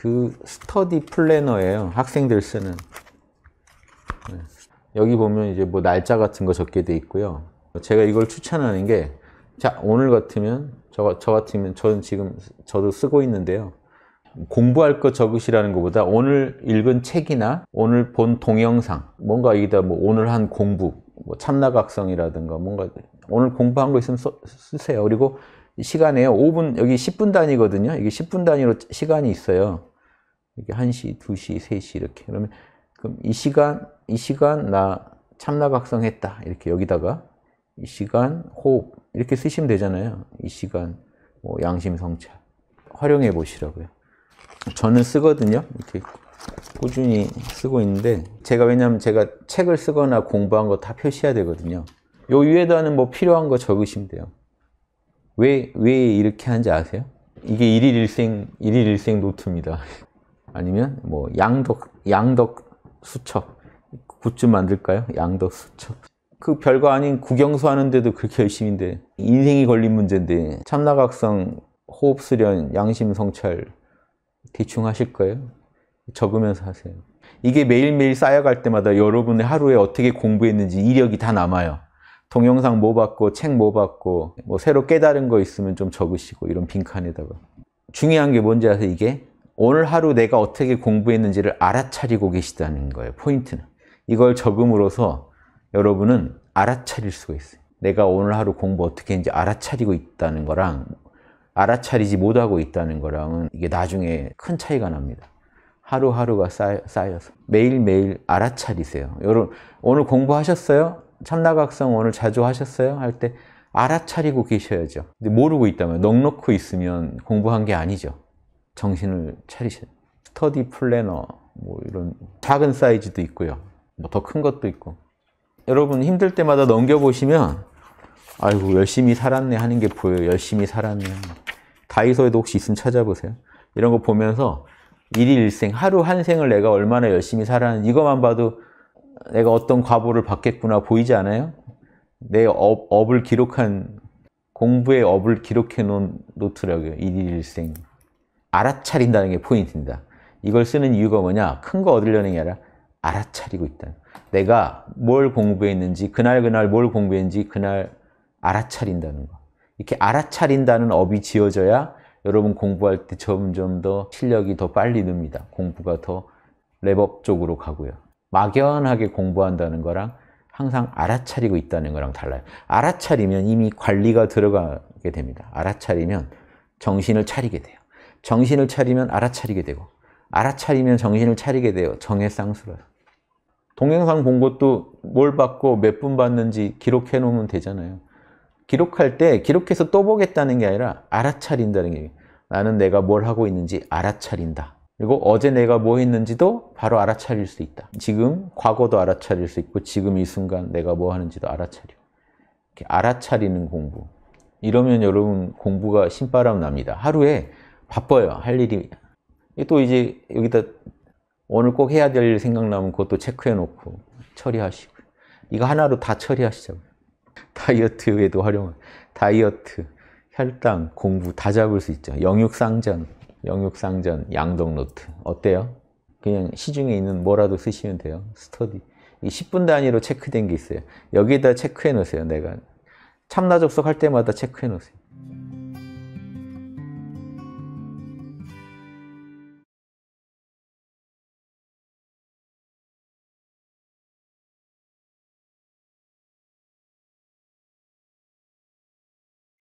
그 스터디 플래너예요. 학생들 쓰는. 네. 여기 보면 이제 뭐 날짜 같은 거 적게 돼 있고요. 제가 이걸 추천하는 게, 자, 오늘 같으면, 저, 저 같으면, 저는 지금, 저도 쓰고 있는데요. 공부할 거 적으시라는 것보다 오늘 읽은 책이나 오늘 본 동영상, 뭔가 여기다 뭐 오늘 한 공부, 뭐 참나각성이라든가 뭔가 오늘 공부한 거 있으면 써, 쓰세요. 그리고 시간에 5분, 여기 10분 단위거든요. 이게 10분 단위로 시간이 있어요. 이렇게 1시, 2시, 3시 이렇게. 그러면 그럼 이 시간, 이 시간 나 참나각성했다. 이렇게 여기다가 이 시간 호흡 이렇게 쓰시면 되잖아요. 이 시간 뭐 양심성찰 활용해 보시라고요. 저는 쓰거든요. 이렇게 꾸준히 쓰고 있는데 제가 왜냐하면 제가 책을 쓰거나 공부한 거 다 표시해야 되거든요. 요 위에다는 뭐 필요한 거 적으시면 돼요. 왜, 왜 이렇게 하는지 아세요? 이게 일일 일생, 일일 일생 노트입니다. 아니면 뭐 양덕 양덕 수첩 굿즈 만들까요? 양덕 수첩 그 별거 아닌 국영수 하는데도 그렇게 열심인데 인생이 걸린 문제인데 참나각성 호흡 수련 양심 성찰 대충 하실 거예요? 적으면서 하세요. 이게 매일매일 쌓여갈 때마다 여러분의 하루에 어떻게 공부했는지 이력이 다 남아요. 동영상 뭐받고책 뭐받고뭐 뭐 뭐 새로 깨달은 거 있으면 좀 적으시고 이런 빈칸에다가 중요한 게 뭔지 아세요 이게? 오늘 하루 내가 어떻게 공부했는지를 알아차리고 계시다는 거예요. 포인트는. 이걸 적음으로써 여러분은 알아차릴 수가 있어요. 내가 오늘 하루 공부 어떻게 했는지 알아차리고 있다는 거랑 알아차리지 못하고 있다는 거랑은 이게 나중에 큰 차이가 납니다. 하루하루가 쌓여서 매일매일 알아차리세요. 여러분 오늘 공부하셨어요? 참나각성 오늘 자주 하셨어요? 할 때 알아차리고 계셔야죠. 모르고 있다면 넉넉히 있으면 공부한 게 아니죠. 정신을 차리셔 스터디 플래너 뭐 이런 작은 사이즈도 있고요. 뭐 더 큰 것도 있고. 여러분 힘들 때마다 넘겨보시면 아이고 열심히 살았네 하는 게 보여요. 열심히 살았네. 다이소에도 혹시 있으면 찾아보세요. 이런 거 보면서 일일생 하루 한 생을 내가 얼마나 열심히 살았는 이것만 봐도 내가 어떤 과보를 받겠구나 보이지 않아요? 내 업, 업을 기록한 공부의 업을 기록해 놓은 노트라고요. 일일생. 알아차린다는 게 포인트입니다. 이걸 쓰는 이유가 뭐냐? 큰 거 얻으려는 게 아니라 알아차리고 있다. 내가 뭘 공부했는지, 그날 그날 뭘 공부했는지 그날 알아차린다는 거. 이렇게 알아차린다는 업이 지어져야 여러분 공부할 때 점점 더 실력이 더 빨리 늡니다. 공부가 더 랩업 쪽으로 가고요. 막연하게 공부한다는 거랑 항상 알아차리고 있다는 거랑 달라요. 알아차리면 이미 관리가 들어가게 됩니다. 알아차리면 정신을 차리게 돼요. 정신을 차리면 알아차리게 되고 알아차리면 정신을 차리게 돼요. 정해 쌍수라. 동영상 본 것도 뭘 받고 몇 분 받는지 기록해 놓으면 되잖아요. 기록할 때 기록해서 또 보겠다는 게 아니라 알아차린다는 게 나는 내가 뭘 하고 있는지 알아차린다. 그리고 어제 내가 뭐 했는지도 바로 알아차릴 수 있다. 지금 과거도 알아차릴 수 있고 지금 이 순간 내가 뭐 하는지도 알아차려. 이렇게 알아차리는 공부. 이러면 여러분 공부가 신바람 납니다. 하루에 바빠요. 할 일이. 또 이제 여기다 오늘 꼭 해야 될 일 생각나면 그것도 체크해 놓고 처리하시고. 이거 하나로 다 처리하시자고요. 다이어트 에도 활용을. 다이어트, 혈당, 공부 다 잡을 수 있죠. 영육상전, 영육상전, 양동노트. 어때요? 그냥 시중에 있는 뭐라도 쓰시면 돼요. 스터디. 10분 단위로 체크된 게 있어요. 여기다 체크해 놓으세요. 내가 참나 접속할 때마다 체크해 놓으세요.